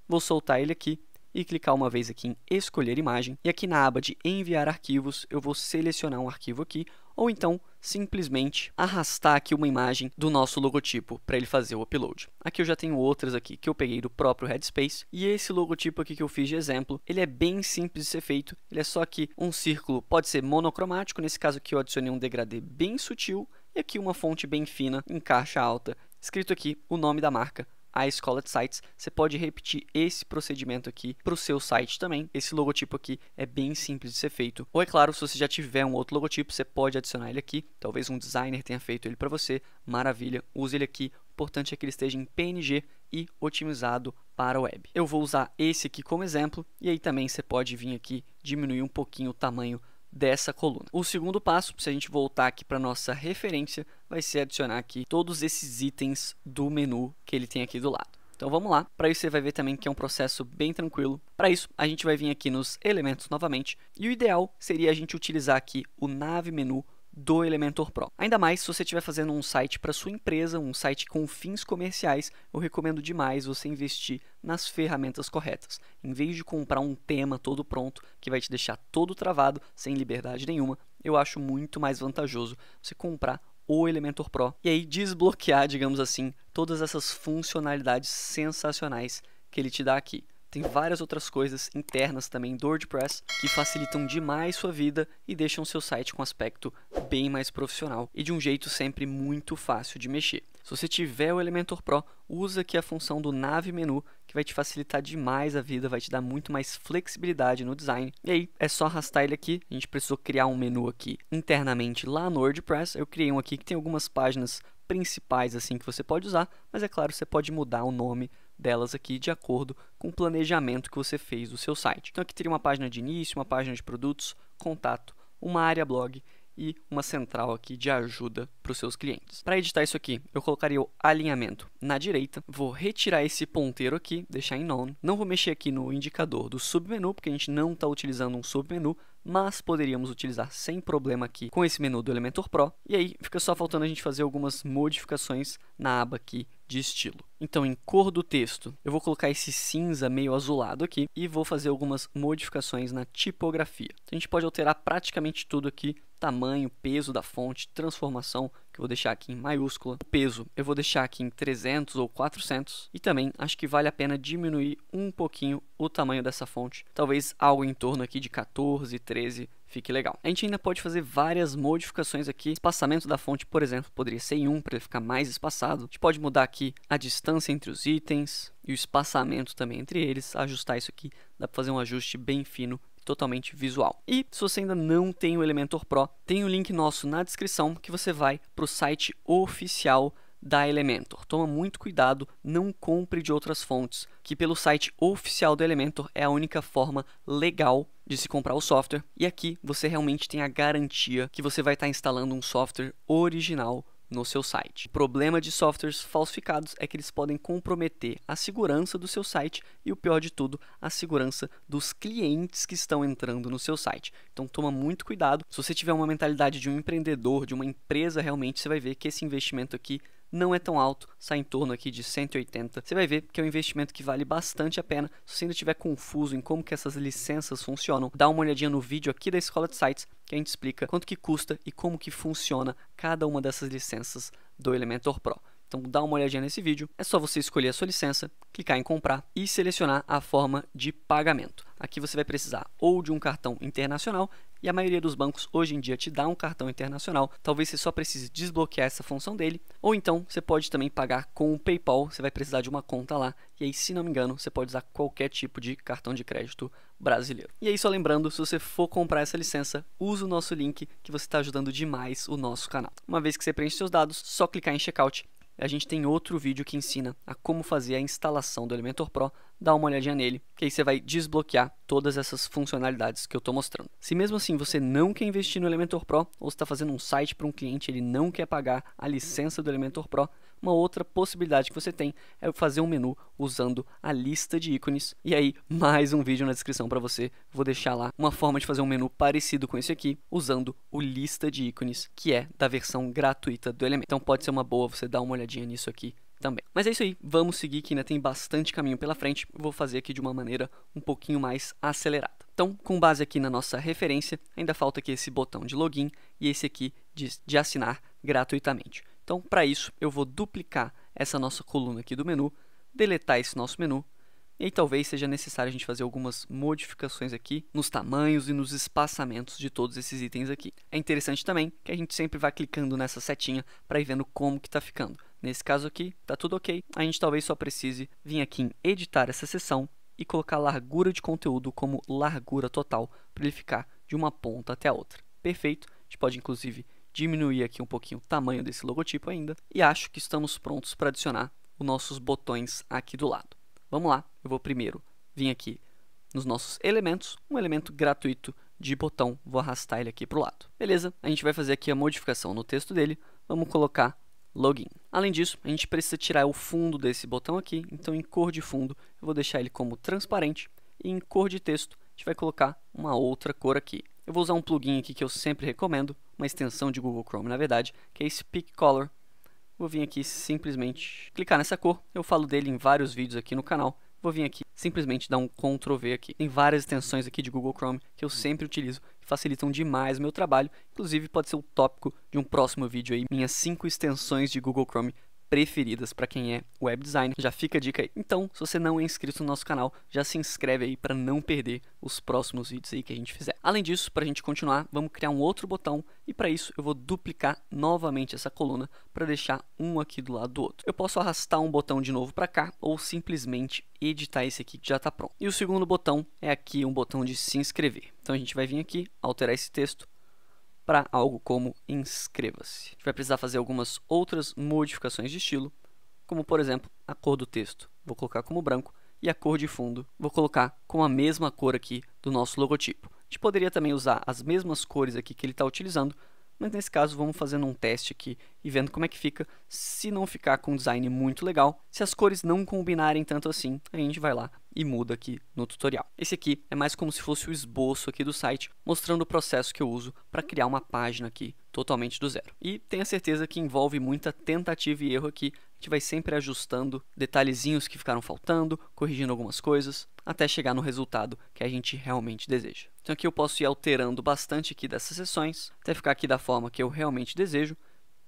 Vou soltar ele aqui e clicar uma vez aqui em escolher imagem e aqui na aba de enviar arquivos eu vou selecionar um arquivo aqui ou então simplesmente arrastar aqui uma imagem do nosso logotipo para ele fazer o upload. Aqui eu já tenho outras aqui que eu peguei do próprio Headspace e esse logotipo aqui que eu fiz de exemplo, ele é bem simples de ser feito, ele é só que um círculo, pode ser monocromático, nesse caso aqui eu adicionei um degradê bem sutil e aqui uma fonte bem fina, em caixa alta, escrito aqui o nome da marca, a escola de sites, você pode repetir esse procedimento aqui para o seu site também. Esse logotipo aqui é bem simples de ser feito. Ou é claro, se você já tiver um outro logotipo, você pode adicionar ele aqui. Talvez um designer tenha feito ele para você. Maravilha, use ele aqui. O importante é que ele esteja em PNG e otimizado para a web. Eu vou usar esse aqui como exemplo e aí também você pode vir aqui diminuir um pouquinho o tamanho dessa coluna. O segundo passo, se a gente voltar aqui para nossa referência, vai ser adicionar aqui todos esses itens do menu que ele tem aqui do lado. Então vamos lá, para isso você vai ver também que é um processo bem tranquilo. Para isso, a gente vai vir aqui nos elementos novamente, e o ideal seria a gente utilizar aqui o nave menu do Elementor Pro. Ainda mais se você estiver fazendo um site para sua empresa, um site com fins comerciais, eu recomendo demais você investir nas ferramentas corretas. Em vez de comprar um tema todo pronto que vai te deixar todo travado, sem liberdade nenhuma, eu acho muito mais vantajoso você comprar o Elementor Pro e aí desbloquear, digamos assim, todas essas funcionalidades sensacionais que ele te dá aqui. Tem várias outras coisas internas também do WordPress que facilitam demais sua vida e deixam seu site com aspecto bem mais profissional e de um jeito sempre muito fácil de mexer. Se você tiver o Elementor Pro, usa aqui a função do nave menu, que vai te facilitar demais a vida, vai te dar muito mais flexibilidade no design. E aí, é só arrastar ele aqui. A gente precisou criar um menu aqui internamente lá no WordPress. Eu criei um aqui que tem algumas páginas principais assim que você pode usar, mas é claro, você pode mudar o nome delas aqui de acordo com o planejamento que você fez do seu site. Então aqui teria uma página de início, uma página de produtos, contato, uma área blog e uma central aqui de ajuda para os seus clientes. Para editar isso aqui, eu colocaria o alinhamento na direita, vou retirar esse ponteiro aqui, deixar em none, não vou mexer aqui no indicador do submenu, porque a gente não está utilizando um submenu, mas poderíamos utilizar sem problema aqui com esse menu do Elementor Pro, e aí fica só faltando a gente fazer algumas modificações na aba aqui de estilo. Então, em cor do texto, eu vou colocar esse cinza meio azulado aqui e vou fazer algumas modificações na tipografia. a gente pode alterar praticamente tudo aqui tamanho, peso da fonte, transformação, que eu vou deixar aqui em maiúscula. O peso eu vou deixar aqui em 300 ou 400. E também acho que vale a pena diminuir um pouquinho o tamanho dessa fonte. Talvez algo em torno aqui de 14, 13 fique legal. A gente ainda pode fazer várias modificações aqui. Espaçamento da fonte, por exemplo, poderia ser em 1 um, para ele ficar mais espaçado. A gente pode mudar aqui a distância entre os itens e o espaçamento também entre eles. Ajustar isso aqui, dá para fazer um ajuste bem fino totalmente visual. E se você ainda não tem o Elementor Pro, tem o link nosso na descrição que você vai para o site oficial da Elementor. Toma muito cuidado, não compre de outras fontes, que pelo site oficial da Elementor é a única forma legal de se comprar o software. E aqui você realmente tem a garantia que você vai estar instalando um software original no seu site. O problema de softwares falsificados é que eles podem comprometer a segurança do seu site e o pior de tudo, a segurança dos clientes que estão entrando no seu site. Então toma muito cuidado. Se você tiver uma mentalidade de um empreendedor, de uma empresa realmente, você vai ver que esse investimento aqui não é tão alto, sai em torno aqui de 180. Você vai ver que é um investimento que vale bastante a pena. Se você ainda estiver confuso em como que essas licenças funcionam, dá uma olhadinha no vídeo aqui da Escola de Sites que a gente explica quanto que custa e como que funciona cada uma dessas licenças do Elementor Pro. Então dá uma olhadinha nesse vídeo. É só você escolher a sua licença, clicar em comprar e selecionar a forma de pagamento. Aqui você vai precisar ou de um cartão internacional, e a maioria dos bancos hoje em dia te dá um cartão internacional. Talvez você só precise desbloquear essa função dele, ou então você pode também pagar com o PayPal, você vai precisar de uma conta lá, e aí, se não me engano, você pode usar qualquer tipo de cartão de crédito brasileiro. E aí, só lembrando, se você for comprar essa licença, use o nosso link que você está ajudando demais o nosso canal. Uma vez que você preenche seus dados, só clicar em checkout a gente tem outro vídeo que ensina a como fazer a instalação do Elementor Pro, dá uma olhadinha nele, que aí você vai desbloquear todas essas funcionalidades que eu estou mostrando. Se mesmo assim você não quer investir no Elementor Pro, ou está fazendo um site para um cliente e ele não quer pagar a licença do Elementor Pro, uma outra possibilidade que você tem é fazer um menu usando a lista de ícones. E aí, mais um vídeo na descrição para você. Vou deixar lá uma forma de fazer um menu parecido com esse aqui, usando o lista de ícones, que é da versão gratuita do Elemento. Então pode ser uma boa você dar uma olhadinha nisso aqui também. Mas é isso aí, vamos seguir que ainda tem bastante caminho pela frente. Vou fazer aqui de uma maneira um pouquinho mais acelerada. Então, com base aqui na nossa referência, ainda falta aqui esse botão de login e esse aqui de, de assinar gratuitamente. Então, para isso, eu vou duplicar essa nossa coluna aqui do menu, deletar esse nosso menu, e aí talvez seja necessário a gente fazer algumas modificações aqui nos tamanhos e nos espaçamentos de todos esses itens aqui. É interessante também que a gente sempre vá clicando nessa setinha para ir vendo como que está ficando. Nesse caso aqui, está tudo ok. A gente talvez só precise vir aqui em editar essa seção e colocar largura de conteúdo como largura total para ele ficar de uma ponta até a outra. Perfeito. A gente pode inclusive diminuir aqui um pouquinho o tamanho desse logotipo ainda, e acho que estamos prontos para adicionar os nossos botões aqui do lado. Vamos lá, eu vou primeiro vir aqui nos nossos elementos, um elemento gratuito de botão, vou arrastar ele aqui para o lado. Beleza, a gente vai fazer aqui a modificação no texto dele, vamos colocar login. Além disso, a gente precisa tirar o fundo desse botão aqui, então em cor de fundo eu vou deixar ele como transparente, e em cor de texto a gente vai colocar uma outra cor aqui eu vou usar um plugin aqui que eu sempre recomendo, uma extensão de Google Chrome, na verdade, que é esse Pick Color. Vou vir aqui simplesmente clicar nessa cor, eu falo dele em vários vídeos aqui no canal. Vou vir aqui simplesmente dar um Ctrl V aqui. Tem várias extensões aqui de Google Chrome que eu sempre utilizo e facilitam demais meu trabalho. Inclusive pode ser o tópico de um próximo vídeo aí, minhas 5 extensões de Google Chrome preferidas para quem é web designer Já fica a dica aí. Então, se você não é inscrito no nosso canal, já se inscreve aí para não perder os próximos vídeos aí que a gente fizer. Além disso, para a gente continuar, vamos criar um outro botão e para isso eu vou duplicar novamente essa coluna para deixar um aqui do lado do outro. Eu posso arrastar um botão de novo para cá ou simplesmente editar esse aqui que já está pronto. E o segundo botão é aqui um botão de se inscrever. Então a gente vai vir aqui, alterar esse texto, para algo como inscreva-se. A gente vai precisar fazer algumas outras modificações de estilo, como por exemplo a cor do texto. Vou colocar como branco e a cor de fundo vou colocar com a mesma cor aqui do nosso logotipo. A gente poderia também usar as mesmas cores aqui que ele está utilizando, mas nesse caso vamos fazendo um teste aqui e vendo como é que fica. Se não ficar com um design muito legal, se as cores não combinarem tanto assim, a gente vai lá e muda aqui no tutorial. Esse aqui é mais como se fosse o esboço aqui do site, mostrando o processo que eu uso para criar uma página aqui totalmente do zero. E tenha certeza que envolve muita tentativa e erro aqui, a gente vai sempre ajustando detalhezinhos que ficaram faltando, corrigindo algumas coisas, até chegar no resultado que a gente realmente deseja. Então aqui eu posso ir alterando bastante aqui dessas seções, até ficar aqui da forma que eu realmente desejo,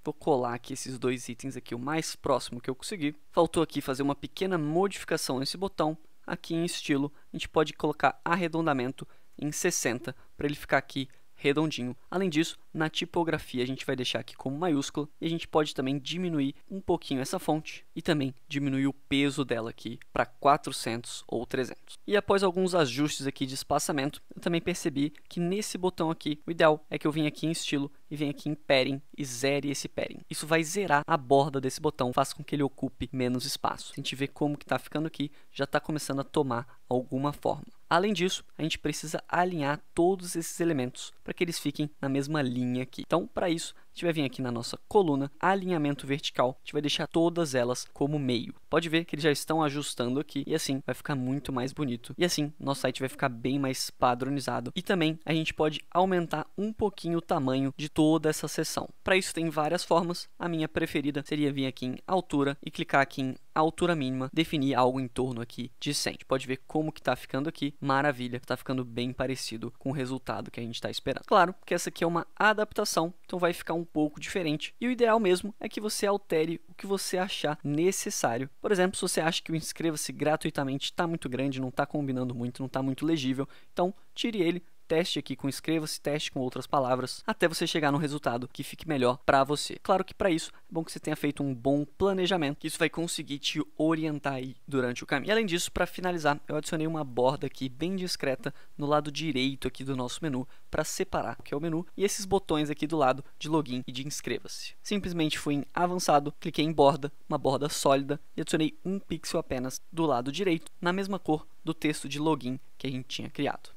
Vou colar aqui esses dois itens aqui o mais próximo que eu conseguir. Faltou aqui fazer uma pequena modificação nesse botão aqui em estilo, a gente pode colocar arredondamento em 60 para ele ficar aqui redondinho. Além disso, na tipografia a gente vai deixar aqui como maiúscula e a gente pode também diminuir um pouquinho essa fonte e também diminuir o peso dela aqui para 400 ou 300. E após alguns ajustes aqui de espaçamento, eu também percebi que nesse botão aqui, o ideal é que eu vim aqui em estilo e venha aqui em padding e zere esse padding. Isso vai zerar a borda desse botão, faz com que ele ocupe menos espaço. A gente vê como que está ficando aqui, já está começando a tomar alguma forma. Além disso, a gente precisa alinhar todos esses elementos para que eles fiquem na mesma linha aqui. Então, para isso, a gente vai vir aqui na nossa coluna alinhamento vertical, a gente vai deixar todas elas como meio. Pode ver que eles já estão ajustando aqui e assim vai ficar muito mais bonito. E assim, nosso site vai ficar bem mais padronizado. E também a gente pode aumentar um pouquinho o tamanho de toda essa seção. Para isso tem várias formas. A minha preferida seria vir aqui em altura e clicar aqui em altura mínima, definir algo em torno aqui de 100. A gente pode ver como que está ficando aqui. Maravilha, está ficando bem parecido com o resultado que a gente está esperando. Claro que essa aqui é uma adaptação, então vai ficar um um pouco diferente. E o ideal mesmo é que você altere o que você achar necessário. Por exemplo, se você acha que o inscreva-se gratuitamente está muito grande, não está combinando muito, não está muito legível, então tire ele, teste aqui com inscreva-se, teste com outras palavras, até você chegar num resultado que fique melhor para você. Claro que para isso é bom que você tenha feito um bom planejamento, que isso vai conseguir te orientar aí durante o caminho. E além disso, para finalizar, eu adicionei uma borda aqui bem discreta no lado direito aqui do nosso menu para separar o que é o menu e esses botões aqui do lado de login e de inscreva-se. Simplesmente fui em avançado, cliquei em borda, uma borda sólida e adicionei um pixel apenas do lado direito, na mesma cor do texto de login que a gente tinha criado.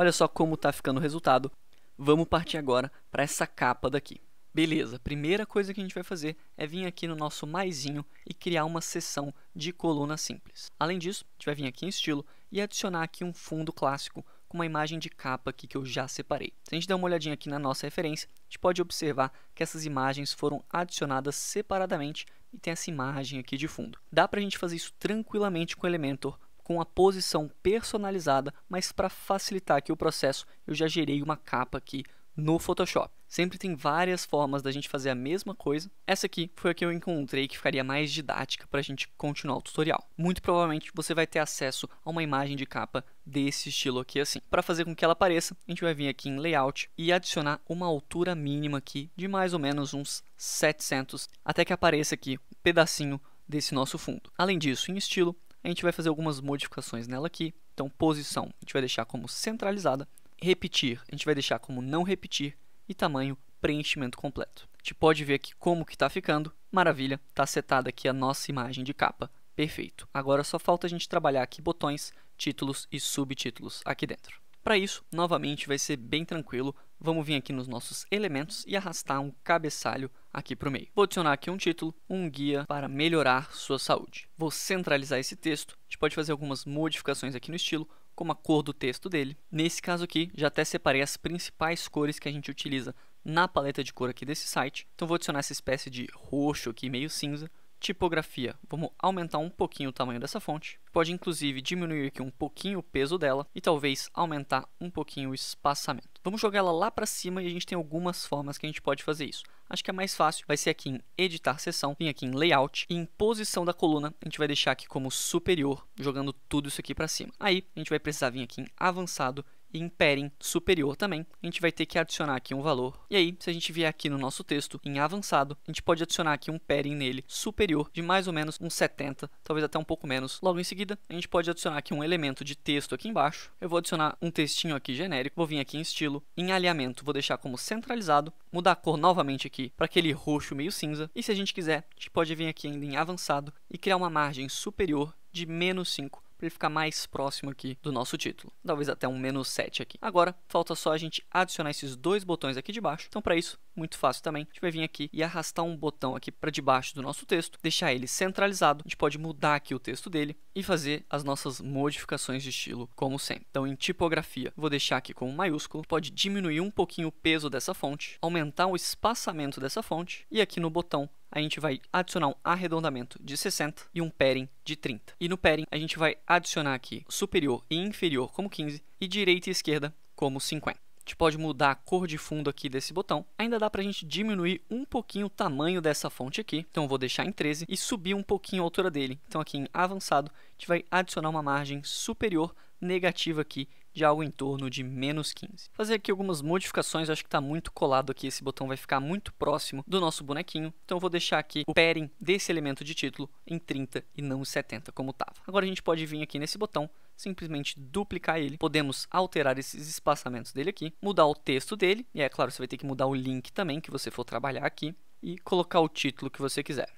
Olha só como está ficando o resultado. Vamos partir agora para essa capa daqui. Beleza, primeira coisa que a gente vai fazer é vir aqui no nosso maisinho e criar uma seção de coluna simples. Além disso, a gente vai vir aqui em estilo e adicionar aqui um fundo clássico com uma imagem de capa aqui que eu já separei. Se a gente der uma olhadinha aqui na nossa referência, a gente pode observar que essas imagens foram adicionadas separadamente e tem essa imagem aqui de fundo. Dá para a gente fazer isso tranquilamente com o Elementor, com a posição personalizada, mas para facilitar aqui o processo, eu já gerei uma capa aqui no Photoshop. Sempre tem várias formas da gente fazer a mesma coisa. Essa aqui foi a que eu encontrei que ficaria mais didática para a gente continuar o tutorial. Muito provavelmente você vai ter acesso a uma imagem de capa desse estilo aqui assim. Para fazer com que ela apareça, a gente vai vir aqui em Layout e adicionar uma altura mínima aqui de mais ou menos uns 700, até que apareça aqui um pedacinho desse nosso fundo. Além disso, em estilo, a gente vai fazer algumas modificações nela aqui. Então, posição a gente vai deixar como centralizada, repetir a gente vai deixar como não repetir e tamanho preenchimento completo. A gente pode ver aqui como que está ficando, maravilha, está setada aqui a nossa imagem de capa, perfeito. Agora só falta a gente trabalhar aqui botões, títulos e subtítulos aqui dentro. Para isso, novamente vai ser bem tranquilo, vamos vir aqui nos nossos elementos e arrastar um cabeçalho aqui para o meio. Vou adicionar aqui um título, um guia para melhorar sua saúde. Vou centralizar esse texto, a gente pode fazer algumas modificações aqui no estilo, como a cor do texto dele. Nesse caso aqui, já até separei as principais cores que a gente utiliza na paleta de cor aqui desse site. Então vou adicionar essa espécie de roxo aqui, meio cinza, tipografia. Vamos aumentar um pouquinho o tamanho dessa fonte. Pode inclusive diminuir aqui um pouquinho o peso dela e talvez aumentar um pouquinho o espaçamento. Vamos jogar ela lá para cima e a gente tem algumas formas que a gente pode fazer isso. Acho que é mais fácil vai ser aqui em editar seção, vem aqui em layout e em posição da coluna a gente vai deixar aqui como superior, jogando tudo isso aqui para cima. Aí a gente vai precisar vir aqui em avançado e em padding superior também, a gente vai ter que adicionar aqui um valor. E aí, se a gente vier aqui no nosso texto, em avançado, a gente pode adicionar aqui um padding nele superior de mais ou menos uns 70, talvez até um pouco menos. Logo em seguida, a gente pode adicionar aqui um elemento de texto aqui embaixo. Eu vou adicionar um textinho aqui genérico, vou vir aqui em estilo, em alinhamento, vou deixar como centralizado, mudar a cor novamente aqui para aquele roxo meio cinza. E se a gente quiser, a gente pode vir aqui ainda em avançado e criar uma margem superior de menos 5 para ele ficar mais próximo aqui do nosso título. Talvez até um menos 7 aqui. Agora, falta só a gente adicionar esses dois botões aqui de baixo. Então, para isso, muito fácil também, a gente vai vir aqui e arrastar um botão aqui para debaixo do nosso texto, deixar ele centralizado. A gente pode mudar aqui o texto dele e fazer as nossas modificações de estilo, como sempre. Então, em tipografia, vou deixar aqui com um maiúsculo. Pode diminuir um pouquinho o peso dessa fonte, aumentar o espaçamento dessa fonte. E aqui no botão, a gente vai adicionar um arredondamento de 60 e um pairing de 30. E no pairing, a gente vai adicionar aqui superior e inferior como 15 e direita e esquerda como 50 gente pode mudar a cor de fundo aqui desse botão. Ainda dá para a gente diminuir um pouquinho o tamanho dessa fonte aqui. Então vou deixar em 13 e subir um pouquinho a altura dele. Então aqui em avançado, a gente vai adicionar uma margem superior negativa aqui de algo em torno de menos 15. Fazer aqui algumas modificações, acho que está muito colado aqui, esse botão vai ficar muito próximo do nosso bonequinho, então eu vou deixar aqui o padding desse elemento de título em 30 e não em 70, como estava. Agora a gente pode vir aqui nesse botão, simplesmente duplicar ele. Podemos alterar esses espaçamentos dele aqui, mudar o texto dele, e é claro, você vai ter que mudar o link também que você for trabalhar aqui, e colocar o título que você quiser.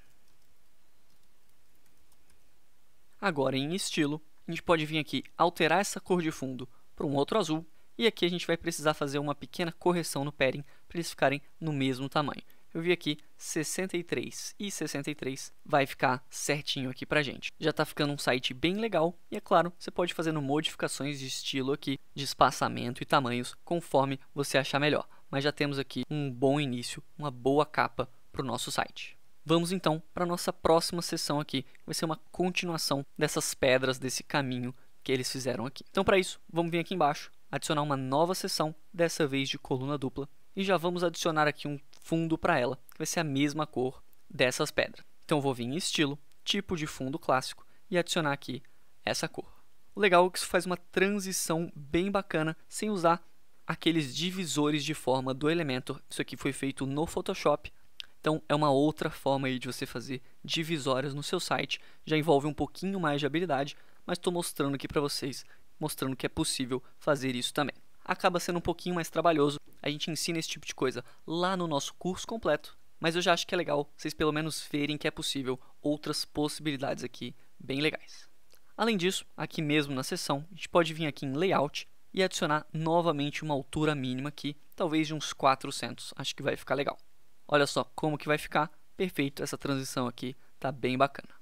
Agora em estilo, a gente pode vir aqui alterar essa cor de fundo para um outro azul. E aqui a gente vai precisar fazer uma pequena correção no pairing para eles ficarem no mesmo tamanho. Eu vi aqui 63 e 63 vai ficar certinho aqui para gente. Já está ficando um site bem legal e é claro, você pode fazendo modificações de estilo aqui, de espaçamento e tamanhos conforme você achar melhor. Mas já temos aqui um bom início, uma boa capa para o nosso site. Vamos então para a nossa próxima sessão aqui, que vai ser uma continuação dessas pedras, desse caminho que eles fizeram aqui. Então, para isso, vamos vir aqui embaixo, adicionar uma nova seção, dessa vez de coluna dupla, e já vamos adicionar aqui um fundo para ela, que vai ser a mesma cor dessas pedras. Então, vou vir em estilo, tipo de fundo clássico, e adicionar aqui essa cor. O legal é que isso faz uma transição bem bacana, sem usar aqueles divisores de forma do Elementor. Isso aqui foi feito no Photoshop, então é uma outra forma aí de você fazer divisórias no seu site. Já envolve um pouquinho mais de habilidade, mas estou mostrando aqui para vocês, mostrando que é possível fazer isso também. Acaba sendo um pouquinho mais trabalhoso, a gente ensina esse tipo de coisa lá no nosso curso completo, mas eu já acho que é legal vocês pelo menos verem que é possível outras possibilidades aqui bem legais. Além disso, aqui mesmo na seção, a gente pode vir aqui em Layout e adicionar novamente uma altura mínima aqui, talvez de uns 400, acho que vai ficar legal. Olha só como que vai ficar, perfeito essa transição aqui, tá bem bacana.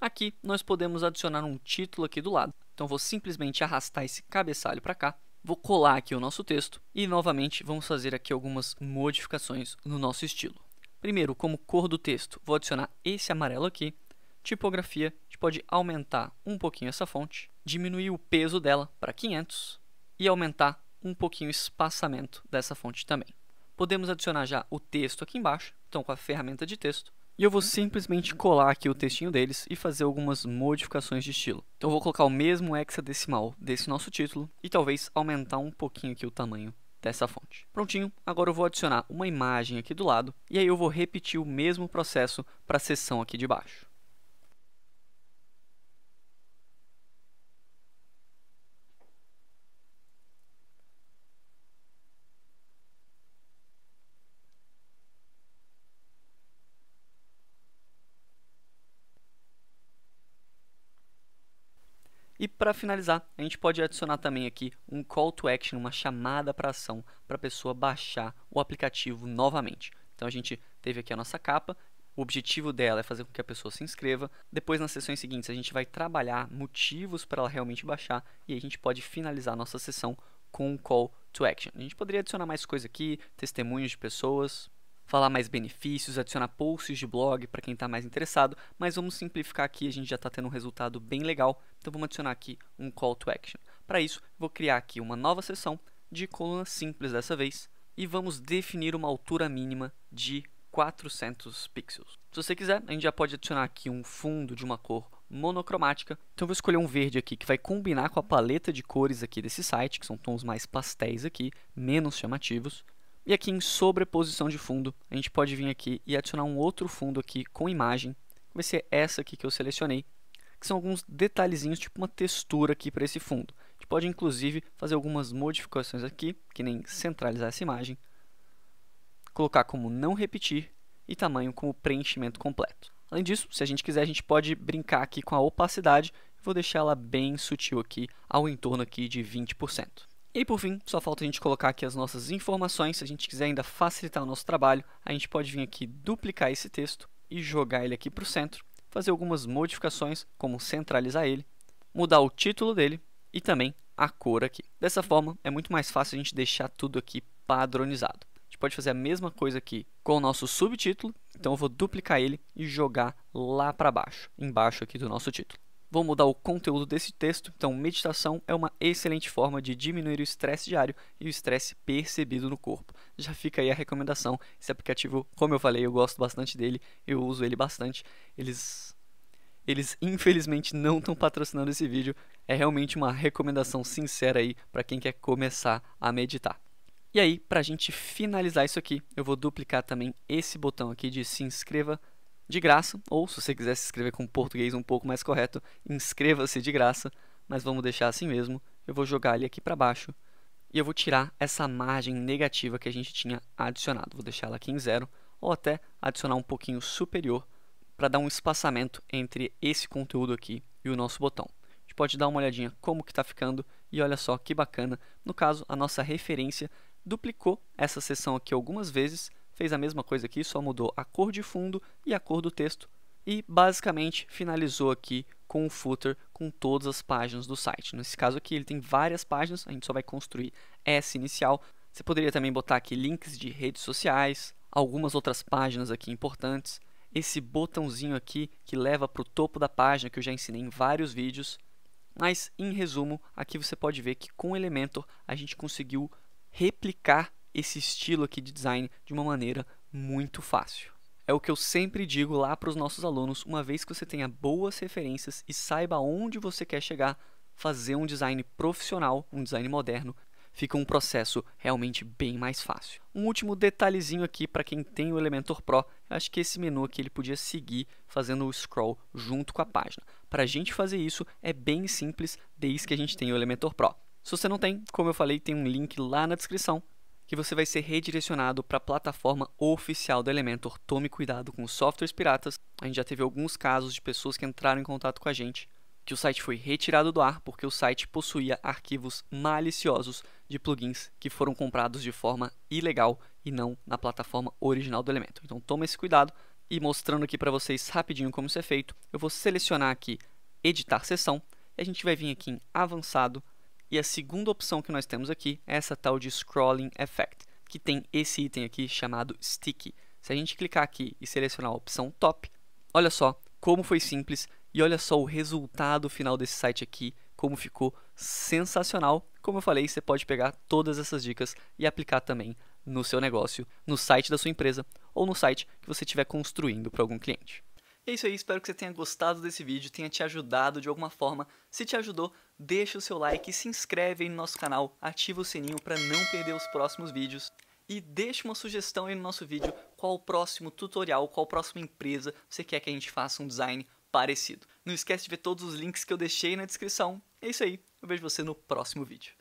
Aqui nós podemos adicionar um título aqui do lado. Então vou simplesmente arrastar esse cabeçalho para cá, vou colar aqui o nosso texto e novamente vamos fazer aqui algumas modificações no nosso estilo. Primeiro, como cor do texto, vou adicionar esse amarelo aqui. Tipografia, a gente pode aumentar um pouquinho essa fonte, diminuir o peso dela para 500 e aumentar um pouquinho o espaçamento dessa fonte também. Podemos adicionar já o texto aqui embaixo, então com a ferramenta de texto, e eu vou simplesmente colar aqui o textinho deles e fazer algumas modificações de estilo. Então eu vou colocar o mesmo hexadecimal desse nosso título e talvez aumentar um pouquinho aqui o tamanho dessa fonte. Prontinho, agora eu vou adicionar uma imagem aqui do lado e aí eu vou repetir o mesmo processo para a seção aqui de baixo. Para finalizar, a gente pode adicionar também aqui um call to action, uma chamada para ação para a pessoa baixar o aplicativo novamente. Então a gente teve aqui a nossa capa, o objetivo dela é fazer com que a pessoa se inscreva. Depois, nas sessões seguintes, a gente vai trabalhar motivos para ela realmente baixar e a gente pode finalizar a nossa sessão com um call to action. A gente poderia adicionar mais coisa aqui, testemunhos de pessoas, falar mais benefícios, adicionar posts de blog para quem está mais interessado, mas vamos simplificar aqui, a gente já está tendo um resultado bem legal, então vamos adicionar aqui um call to action. Para isso, vou criar aqui uma nova seção de coluna simples dessa vez e vamos definir uma altura mínima de 400 pixels. Se você quiser, a gente já pode adicionar aqui um fundo de uma cor monocromática. Então eu vou escolher um verde aqui que vai combinar com a paleta de cores aqui desse site, que são tons mais pastéis aqui, menos chamativos. E aqui em sobreposição de fundo, a gente pode vir aqui e adicionar um outro fundo aqui com imagem. Vai ser essa aqui que eu selecionei, que são alguns detalhezinhos, tipo uma textura aqui para esse fundo. A gente pode, inclusive, fazer algumas modificações aqui, que nem centralizar essa imagem, colocar como não repetir e tamanho como preenchimento completo. Além disso, se a gente quiser, a gente pode brincar aqui com a opacidade. Vou deixar ela bem sutil aqui, ao entorno aqui de 20%. E por fim, só falta a gente colocar aqui as nossas informações. Se a gente quiser ainda facilitar o nosso trabalho, a gente pode vir aqui duplicar esse texto e jogar ele aqui para o centro, fazer algumas modificações, como centralizar ele, mudar o título dele e também a cor aqui. Dessa forma, é muito mais fácil a gente deixar tudo aqui padronizado. A gente pode fazer a mesma coisa aqui com o nosso subtítulo, então eu vou duplicar ele e jogar lá para baixo, embaixo aqui do nosso título. Vou mudar o conteúdo desse texto. Então, meditação é uma excelente forma de diminuir o estresse diário e o estresse percebido no corpo. Já fica aí a recomendação. Esse aplicativo, como eu falei, eu gosto bastante dele, eu uso ele bastante. Eles eles infelizmente não estão patrocinando esse vídeo. É realmente uma recomendação sincera aí para quem quer começar a meditar. E aí, para a gente finalizar isso aqui, eu vou duplicar também esse botão aqui de se inscreva de graça, ou se você quiser se inscrever com português um pouco mais correto, inscreva-se de graça, mas vamos deixar assim mesmo. Eu vou jogar ele aqui para baixo e eu vou tirar essa margem negativa que a gente tinha adicionado. Vou deixar ela aqui em zero ou até adicionar um pouquinho superior para dar um espaçamento entre esse conteúdo aqui e o nosso botão. A gente pode dar uma olhadinha como que está ficando e olha só que bacana. No caso, a nossa referência duplicou essa seção aqui algumas vezes fez a mesma coisa aqui, só mudou a cor de fundo e a cor do texto e basicamente finalizou aqui com o footer com todas as páginas do site. Nesse caso aqui ele tem várias páginas, a gente só vai construir essa inicial. Você poderia também botar aqui links de redes sociais, algumas outras páginas aqui importantes, esse botãozinho aqui que leva para o topo da página que eu já ensinei em vários vídeos. Mas em resumo, aqui você pode ver que com o Elementor a gente conseguiu replicar esse estilo aqui de design de uma maneira muito fácil. É o que eu sempre digo lá para os nossos alunos, uma vez que você tenha boas referências e saiba onde você quer chegar, fazer um design profissional, um design moderno, fica um processo realmente bem mais fácil. Um último detalhezinho aqui para quem tem o Elementor Pro, acho que esse menu aqui ele podia seguir fazendo o scroll junto com a página. Para a gente fazer isso é bem simples desde que a gente tenha o Elementor Pro. Se você não tem, como eu falei, tem um link lá na descrição que você vai ser redirecionado para a plataforma oficial do Elementor. Tome cuidado com softwares piratas. A gente já teve alguns casos de pessoas que entraram em contato com a gente que o site foi retirado do ar porque o site possuía arquivos maliciosos de plugins que foram comprados de forma ilegal e não na plataforma original do Elementor. Então tome esse cuidado e mostrando aqui para vocês rapidinho como isso é feito, eu vou selecionar aqui editar sessão e a gente vai vir aqui em avançado e a segunda opção que nós temos aqui é essa tal de Scrolling Effect, que tem esse item aqui chamado Sticky. Se a gente clicar aqui e selecionar a opção Top, olha só como foi simples e olha só o resultado final desse site aqui, como ficou sensacional. Como eu falei, você pode pegar todas essas dicas e aplicar também no seu negócio, no site da sua empresa ou no site que você estiver construindo para algum cliente. É isso aí, espero que você tenha gostado desse vídeo, tenha te ajudado de alguma forma. Se te ajudou, deixa o seu like, se inscreve aí no nosso canal, ativa o sininho para não perder os próximos vídeos. E deixa uma sugestão aí no nosso vídeo, qual o próximo tutorial, qual a próxima empresa você quer que a gente faça um design parecido. Não esquece de ver todos os links que eu deixei na descrição. É isso aí, eu vejo você no próximo vídeo.